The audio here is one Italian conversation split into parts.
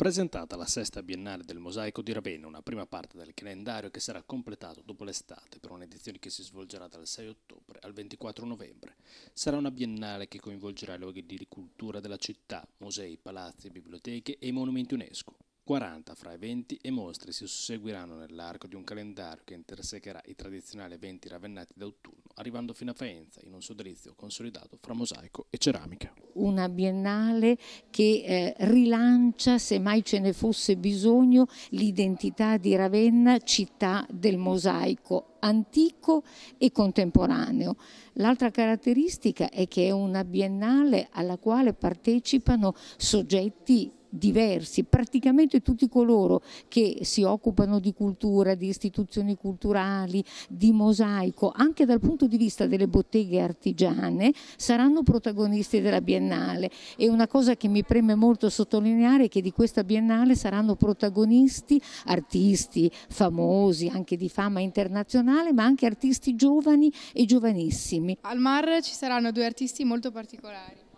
Presentata la sesta biennale del Mosaico di Ravenna, una prima parte del calendario che sarà completato dopo l'estate per un'edizione che si svolgerà dal 6 ottobre al 24 novembre. Sarà una biennale che coinvolgerà i luoghi di ricultura della città, musei, palazzi, biblioteche e i monumenti UNESCO. 40 fra eventi e mostre si susseguiranno nell'arco di un calendario che intersecherà i tradizionali eventi ravennati d'autunno arrivando fino a Faenza in un sodalizio consolidato fra mosaico e ceramica. Una biennale che eh, rilancia, se mai ce ne fosse bisogno, l'identità di Ravenna, città del mosaico antico e contemporaneo. L'altra caratteristica è che è una biennale alla quale partecipano soggetti diversi, praticamente tutti coloro che si occupano di cultura, di istituzioni culturali, di mosaico, anche dal punto di vista delle botteghe artigiane, saranno protagonisti della Biennale e una cosa che mi preme molto sottolineare è che di questa Biennale saranno protagonisti artisti famosi, anche di fama internazionale, ma anche artisti giovani e giovanissimi. Al MAR ci saranno due artisti molto particolari.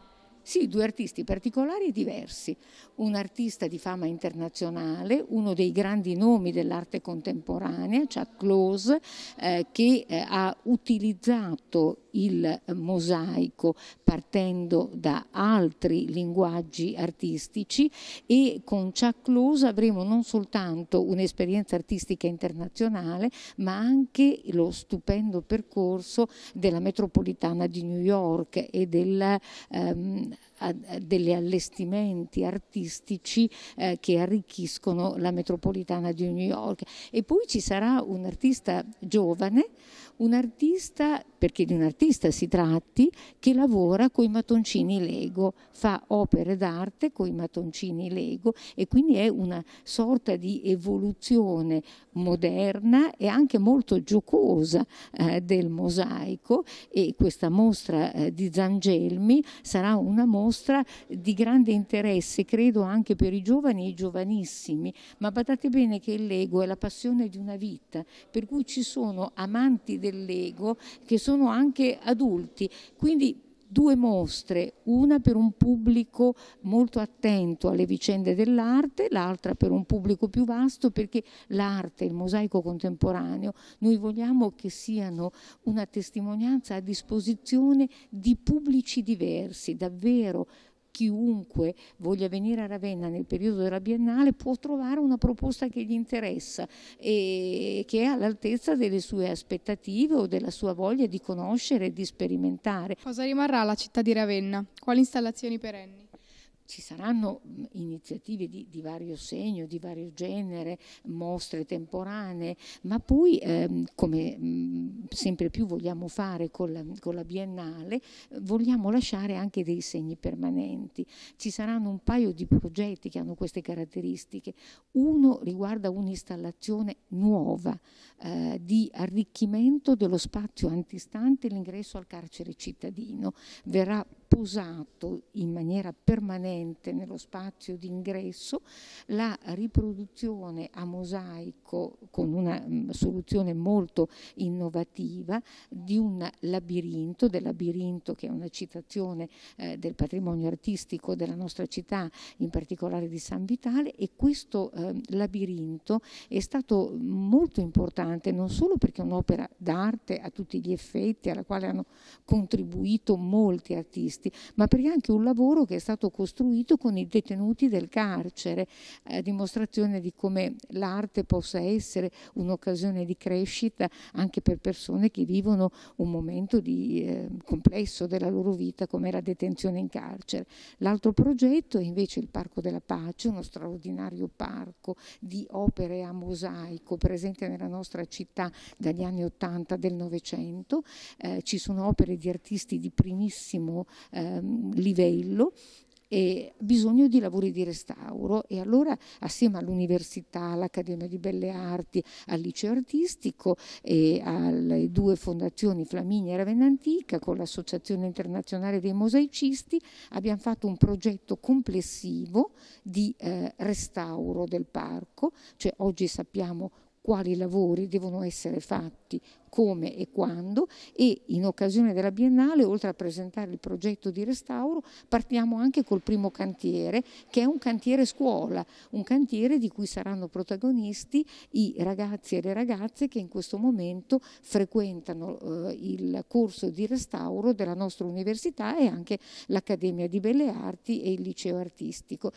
Sì, due artisti particolari e diversi. Un artista di fama internazionale, uno dei grandi nomi dell'arte contemporanea, Chuck Close, eh, che eh, ha utilizzato il mosaico partendo da altri linguaggi artistici e con Chuck Close avremo non soltanto un'esperienza artistica internazionale ma anche lo stupendo percorso della metropolitana di New York e del, ehm, degli allestimenti artistici eh, che arricchiscono la metropolitana di New York. E poi ci sarà un artista giovane, un artista, perché di un artista si tratti, che lavora con i mattoncini Lego, fa opere d'arte con i mattoncini Lego e quindi è una sorta di evoluzione moderna e anche molto giocosa eh, del mosaico e questa mostra eh, di Zangelmi sarà una una mostra di grande interesse, credo anche per i giovani e i giovanissimi, ma badate bene che il Lego è la passione di una vita, per cui ci sono amanti del Lego che sono anche adulti, quindi due mostre, una per un pubblico molto attento alle vicende dell'arte, l'altra per un pubblico più vasto perché l'arte, il mosaico contemporaneo, noi vogliamo che siano una testimonianza a disposizione di pubblici diversi, davvero chiunque voglia venire a Ravenna nel periodo della Biennale può trovare una proposta che gli interessa e che è all'altezza delle sue aspettative o della sua voglia di conoscere e di sperimentare. Cosa rimarrà la città di Ravenna? Quali installazioni perenni? ci saranno iniziative di, di vario segno, di vario genere, mostre temporanee, ma poi ehm, come mh, sempre più vogliamo fare con la, con la Biennale, vogliamo lasciare anche dei segni permanenti. Ci saranno un paio di progetti che hanno queste caratteristiche. Uno riguarda un'installazione nuova eh, di arricchimento dello spazio antistante l'ingresso al carcere cittadino. Verrà posato in maniera permanente nello spazio d'ingresso, la riproduzione a mosaico con una mm, soluzione molto innovativa di un labirinto, del labirinto che è una citazione eh, del patrimonio artistico della nostra città, in particolare di San Vitale, e questo eh, labirinto è stato molto importante non solo perché è un'opera d'arte a tutti gli effetti alla quale hanno contribuito molti artisti, questi, ma perché anche un lavoro che è stato costruito con i detenuti del carcere, a dimostrazione di come l'arte possa essere un'occasione di crescita anche per persone che vivono un momento di, eh, complesso della loro vita come la detenzione in carcere. L'altro progetto è invece il Parco della Pace, uno straordinario parco di opere a mosaico presente nella nostra città dagli anni 80 del Novecento. Eh, ci sono opere di artisti di primissimo ehm, livello e bisogno di lavori di restauro e allora assieme all'università, all'Accademia di Belle Arti, al liceo artistico e alle due fondazioni Flaminia e Ravenna Antica con l'Associazione Internazionale dei Mosaicisti abbiamo fatto un progetto complessivo di eh, restauro del parco, cioè oggi sappiamo quali lavori devono essere fatti, come e quando e in occasione della Biennale, oltre a presentare il progetto di restauro, partiamo anche col primo cantiere, che è un cantiere scuola, un cantiere di cui saranno protagonisti i ragazzi e le ragazze che in questo momento frequentano eh, il corso di restauro della nostra università e anche l'Accademia di Belle Arti e il liceo artistico.